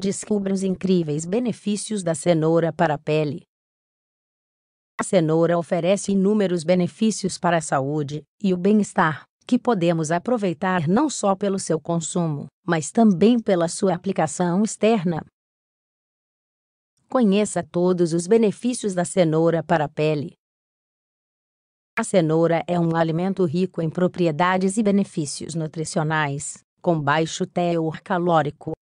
Descubra os incríveis benefícios da cenoura para a pele. A cenoura oferece inúmeros benefícios para a saúde e o bem-estar, que podemos aproveitar não só pelo seu consumo, mas também pela sua aplicação externa. Conheça todos os benefícios da cenoura para a pele. A cenoura é um alimento rico em propriedades e benefícios nutricionais, com baixo teor calórico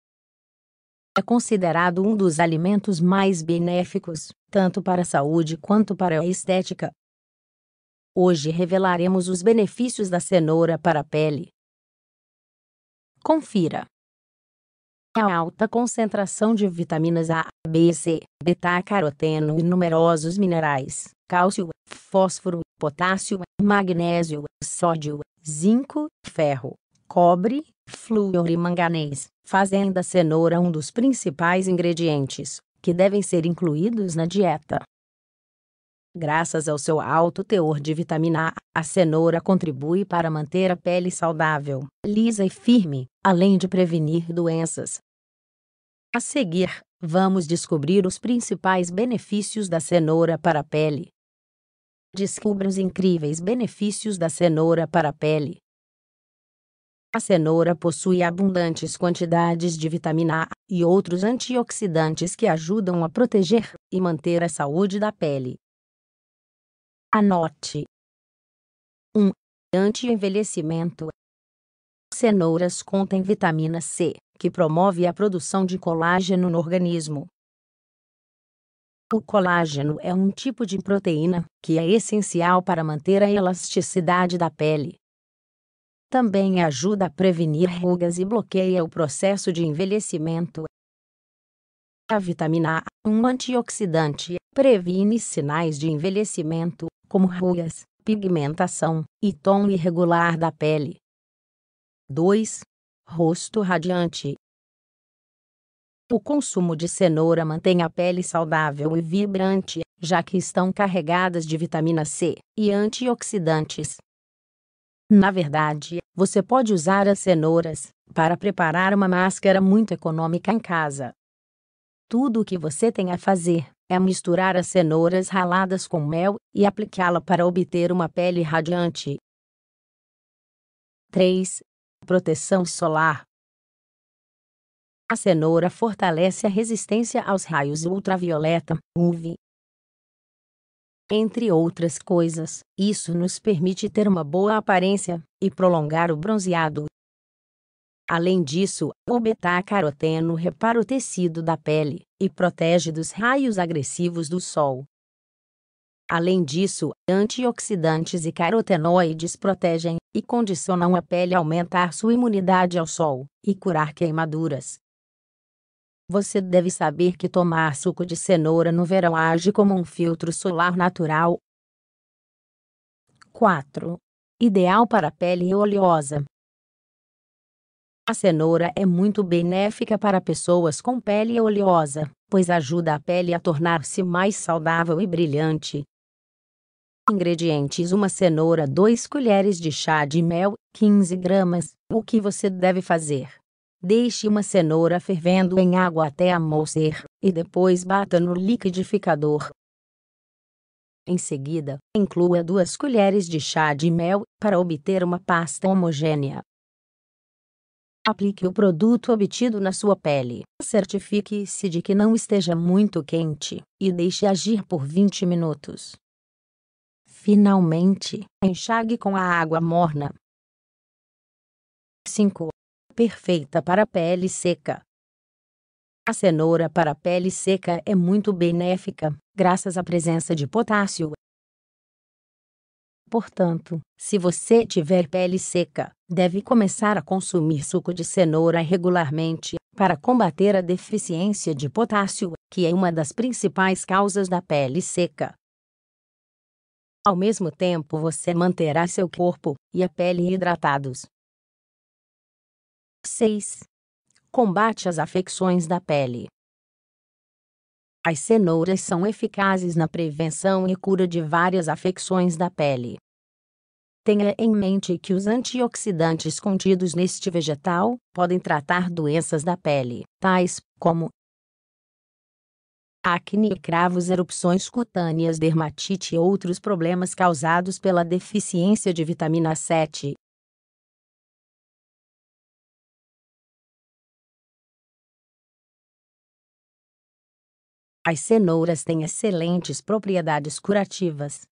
é considerado um dos alimentos mais benéficos, tanto para a saúde quanto para a estética. Hoje revelaremos os benefícios da cenoura para a pele. Confira. A alta concentração de vitaminas A, B, C, beta-caroteno e numerosos minerais, cálcio, fósforo, potássio, magnésio, sódio, zinco, ferro, cobre, flúor e manganês, fazendo da cenoura é um dos principais ingredientes que devem ser incluídos na dieta. Graças ao seu alto teor de vitamina A, a cenoura contribui para manter a pele saudável, lisa e firme, além de prevenir doenças. A seguir, vamos descobrir os principais benefícios da cenoura para a pele. Descubra os incríveis benefícios da cenoura para a pele. A cenoura possui abundantes quantidades de vitamina A e outros antioxidantes que ajudam a proteger e manter a saúde da pele. Anote: 1. Anti-envelhecimento. Cenouras contêm vitamina C, que promove a produção de colágeno no organismo. O colágeno é um tipo de proteína que é essencial para manter a elasticidade da pele, também ajuda a prevenir rugas e bloqueia o processo de envelhecimento. A vitamina A, um antioxidante, previne sinais de envelhecimento, como rugas, pigmentação e tom irregular da pele. 2. Rosto radiante. O consumo de cenoura mantém a pele saudável e vibrante, já que estão carregadas de vitamina C e antioxidantes. Na verdade, você pode usar as cenouras para preparar uma máscara muito econômica em casa. Tudo o que você tem a fazer é misturar as cenouras raladas com mel e aplicá-la para obter uma pele radiante. 3. Proteção solar. A cenoura fortalece a resistência aos raios ultravioleta, UV, entre outras coisas. Isso nos permite ter uma boa aparência e prolongar o bronzeado. Além disso, o beta-caroteno repara o tecido da pele e protege dos raios agressivos do sol. Além disso, antioxidantes e carotenoides protegem e condicionam a pele a aumentar sua imunidade ao sol e curar queimaduras. Você deve saber que tomar suco de cenoura no verão age como um filtro solar natural. 4. Ideal para pele oleosa. A cenoura é muito benéfica para pessoas com pele oleosa, pois ajuda a pele a tornar-se mais saudável e brilhante. Ingredientes: uma cenoura, 2 colheres de chá de mel, 15 gramas. O que você deve fazer? Deixe uma cenoura fervendo em água até amolecer, e depois bata no liquidificador. Em seguida, inclua duas colheres de chá de mel, para obter uma pasta homogênea. Aplique o produto obtido na sua pele. Certifique-se de que não esteja muito quente e deixe agir por 20 minutos. Finalmente, enxague com a água morna. 5 perfeita para a pele seca. A cenoura para a pele seca é muito benéfica, graças à presença de potássio. Portanto, se você tiver pele seca, deve começar a consumir suco de cenoura regularmente para combater a deficiência de potássio, que é uma das principais causas da pele seca. Ao mesmo tempo, você manterá seu corpo e a pele hidratados, 6. Combate as afecções da pele. As cenouras são eficazes na prevenção e cura de várias afecções da pele. Tenha em mente que os antioxidantes contidos neste vegetal podem tratar doenças da pele, tais como acne, cravos, erupções cutâneas, dermatite e outros problemas causados pela deficiência de vitamina 7, As cenouras têm excelentes propriedades curativas.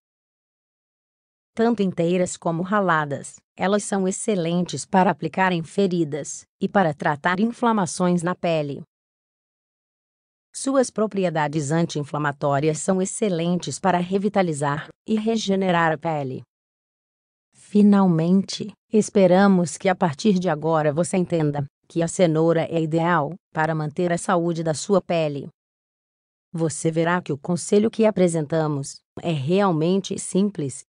Tanto inteiras como raladas, elas são excelentes para aplicar em feridas e para tratar inflamações na pele. Suas propriedades anti-inflamatórias são excelentes para revitalizar e regenerar a pele. Finalmente, esperamos que a partir de agora você entenda que a cenoura é ideal para manter a saúde da sua pele você verá que o conselho que apresentamos é realmente simples.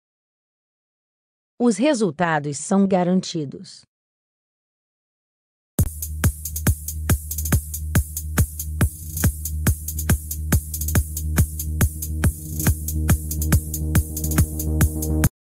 Os resultados são garantidos.